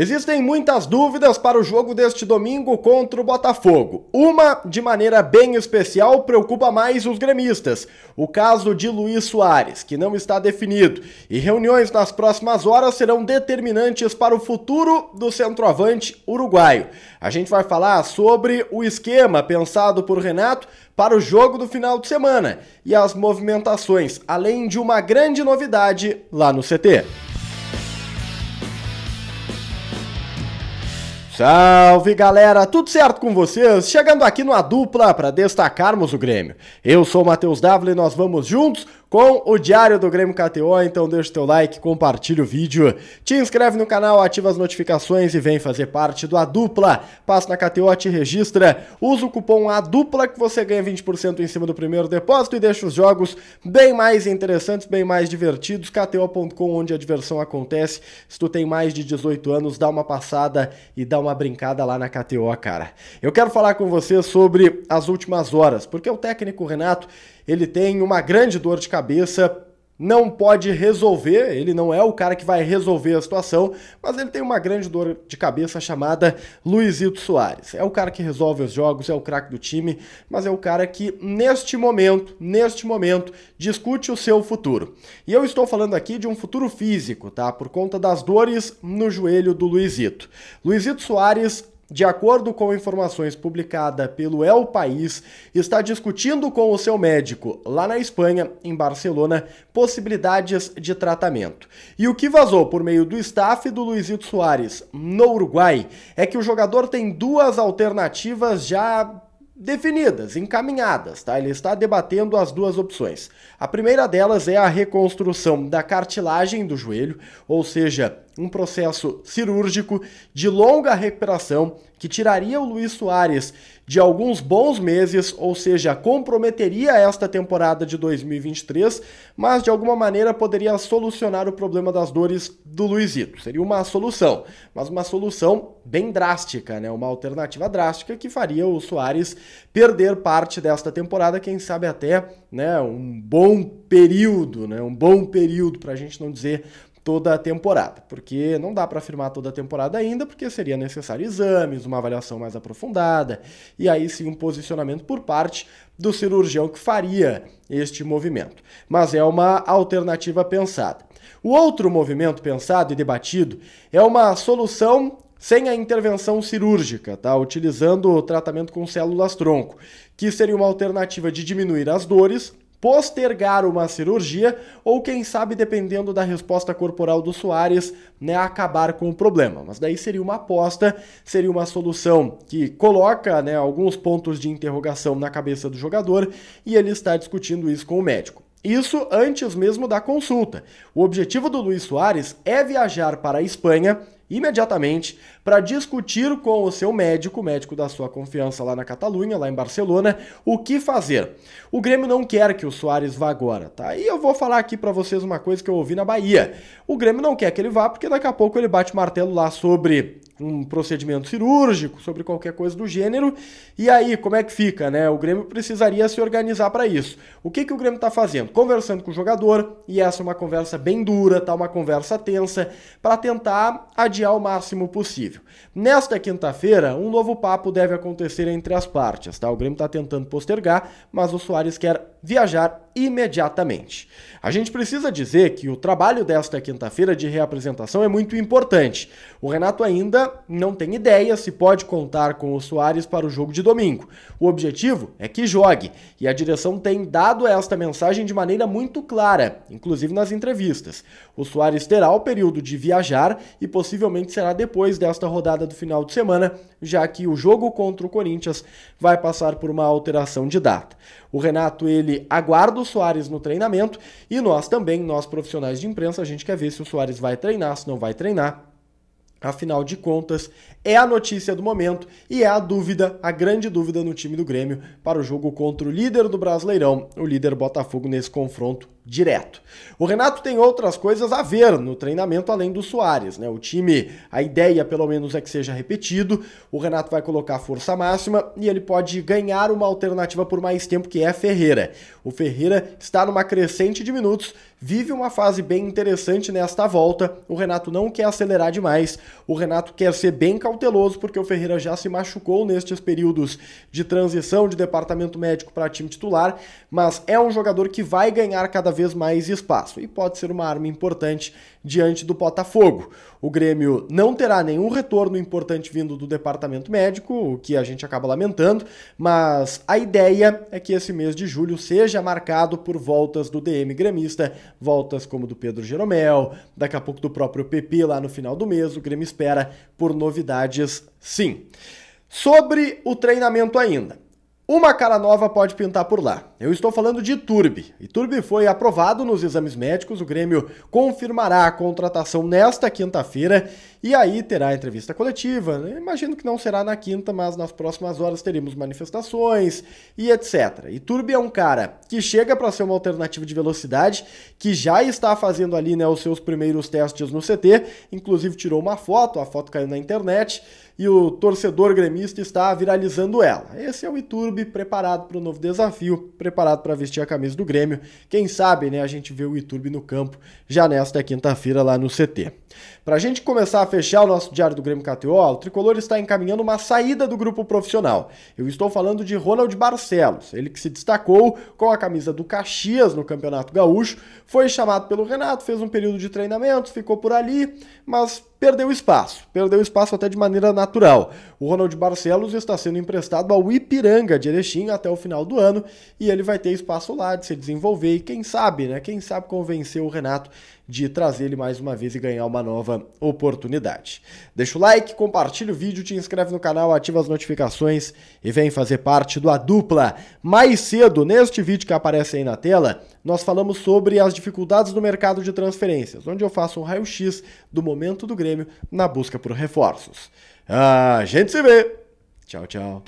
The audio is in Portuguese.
Existem muitas dúvidas para o jogo deste domingo contra o Botafogo. Uma, de maneira bem especial, preocupa mais os gremistas: o caso de Luiz Soares, que não está definido, e reuniões nas próximas horas serão determinantes para o futuro do centroavante uruguaio. A gente vai falar sobre o esquema pensado por Renato para o jogo do final de semana e as movimentações, além de uma grande novidade lá no CT. Salve galera, tudo certo com vocês? Chegando aqui numa Dupla para destacarmos o Grêmio. Eu sou o Matheus Dávila e nós vamos juntos com o Diário do Grêmio KTO. Então deixa o teu like, compartilha o vídeo, te inscreve no canal, ativa as notificações e vem fazer parte do A Dupla. Passa na KTO, te registra, usa o cupom A Dupla que você ganha 20% em cima do primeiro depósito e deixa os jogos bem mais interessantes, bem mais divertidos. KTO.com, onde a diversão acontece. Se tu tem mais de 18 anos, dá uma passada e dá uma brincada lá na KTO, cara. Eu quero falar com você sobre as últimas horas, porque o técnico Renato, ele tem uma grande dor de cabeça cabeça não pode resolver, ele não é o cara que vai resolver a situação, mas ele tem uma grande dor de cabeça chamada Luizito Soares. É o cara que resolve os jogos, é o craque do time, mas é o cara que neste momento, neste momento, discute o seu futuro. E eu estou falando aqui de um futuro físico, tá? Por conta das dores no joelho do Luizito. Luizito Soares de acordo com informações publicadas pelo El País, está discutindo com o seu médico, lá na Espanha, em Barcelona, possibilidades de tratamento. E o que vazou por meio do staff do Luizito Soares no Uruguai é que o jogador tem duas alternativas já definidas, encaminhadas, tá? Ele está debatendo as duas opções. A primeira delas é a reconstrução da cartilagem do joelho, ou seja, um processo cirúrgico de longa recuperação que tiraria o Luiz Soares de alguns bons meses, ou seja, comprometeria esta temporada de 2023, mas de alguma maneira poderia solucionar o problema das dores do Luizito. Seria uma solução, mas uma solução bem drástica, né? Uma alternativa drástica que faria o Soares perder parte desta temporada, quem sabe até, né, um bom período, né? Um bom período para a gente não dizer toda a temporada, porque não dá para afirmar toda a temporada ainda, porque seria necessário exames, uma avaliação mais aprofundada e aí sim um posicionamento por parte do cirurgião que faria este movimento. Mas é uma alternativa pensada. O outro movimento pensado e debatido é uma solução sem a intervenção cirúrgica, tá? Utilizando o tratamento com células tronco, que seria uma alternativa de diminuir as dores postergar uma cirurgia ou, quem sabe, dependendo da resposta corporal do Soares, né, acabar com o problema. Mas daí seria uma aposta, seria uma solução que coloca né, alguns pontos de interrogação na cabeça do jogador e ele está discutindo isso com o médico. Isso antes mesmo da consulta. O objetivo do Luiz Soares é viajar para a Espanha imediatamente para discutir com o seu médico, médico da sua confiança lá na Catalunha, lá em Barcelona, o que fazer. O Grêmio não quer que o Soares vá agora, tá? E eu vou falar aqui para vocês uma coisa que eu ouvi na Bahia. O Grêmio não quer que ele vá porque daqui a pouco ele bate martelo lá sobre um procedimento cirúrgico, sobre qualquer coisa do gênero. E aí, como é que fica, né? O Grêmio precisaria se organizar para isso. O que, que o Grêmio está fazendo? Conversando com o jogador, e essa é uma conversa bem dura, tá uma conversa tensa, para tentar adiar o máximo possível. Nesta quinta-feira, um novo papo deve acontecer entre as partes, tá? O Grêmio está tentando postergar, mas o Soares quer viajar imediatamente. A gente precisa dizer que o trabalho desta quinta-feira de reapresentação é muito importante. O Renato ainda não tem ideia se pode contar com o Soares para o jogo de domingo. O objetivo é que jogue e a direção tem dado esta mensagem de maneira muito clara, inclusive nas entrevistas. O Soares terá o período de viajar e possivelmente será depois desta rodada do final de semana, já que o jogo contra o Corinthians vai passar por uma alteração de data. O Renato ele ele aguarda o Soares no treinamento e nós também, nós profissionais de imprensa, a gente quer ver se o Soares vai treinar, se não vai treinar. Afinal de contas, é a notícia do momento e é a dúvida, a grande dúvida no time do Grêmio para o jogo contra o líder do Brasileirão, o líder Botafogo nesse confronto direto. O Renato tem outras coisas a ver no treinamento além do Soares, né? O time, a ideia pelo menos é que seja repetido. O Renato vai colocar força máxima e ele pode ganhar uma alternativa por mais tempo que é Ferreira. O Ferreira está numa crescente de minutos, vive uma fase bem interessante nesta volta. O Renato não quer acelerar demais. O Renato quer ser bem cauteloso porque o Ferreira já se machucou nestes períodos de transição de departamento médico para time titular, mas é um jogador que vai ganhar cada vez mais espaço e pode ser uma arma importante diante do Botafogo. O Grêmio não terá nenhum retorno importante vindo do departamento médico, o que a gente acaba lamentando, mas a ideia é que esse mês de julho seja marcado por voltas do DM gremista, voltas como do Pedro Jeromel, daqui a pouco do próprio PP lá no final do mês. O Grêmio espera por novidades, sim. Sobre o treinamento ainda. Uma cara nova pode pintar por lá. Eu estou falando de E Turbi foi aprovado nos exames médicos, o Grêmio confirmará a contratação nesta quinta-feira e aí terá entrevista coletiva. imagino que não será na quinta, mas nas próximas horas teremos manifestações e etc. Turbi é um cara que chega para ser uma alternativa de velocidade, que já está fazendo ali né, os seus primeiros testes no CT, inclusive tirou uma foto, a foto caiu na internet e o torcedor gremista está viralizando ela. Esse é o Iturbi clube preparado para o novo desafio, preparado para vestir a camisa do Grêmio. Quem sabe, né, a gente vê o YouTube no campo já nesta quinta-feira lá no CT. Para a gente começar a fechar o nosso Diário do Grêmio KTO, o Tricolor está encaminhando uma saída do grupo profissional. Eu estou falando de Ronald Barcelos, ele que se destacou com a camisa do Caxias no Campeonato Gaúcho, foi chamado pelo Renato, fez um período de treinamento, ficou por ali, mas perdeu espaço, perdeu espaço até de maneira natural. O Ronald Barcelos está sendo emprestado ao Ipiranga de Erechim até o final do ano e ele vai ter espaço lá de se desenvolver e quem sabe, né, quem sabe convencer o Renato de trazer ele mais uma vez e ganhar uma nova oportunidade. Deixa o like, compartilha o vídeo, te inscreve no canal, ativa as notificações e vem fazer parte do A Dupla. Mais cedo, neste vídeo que aparece aí na tela, nós falamos sobre as dificuldades do mercado de transferências, onde eu faço um raio-x do momento do Grêmio Grêmio na busca por reforços. A gente se vê! Tchau, tchau.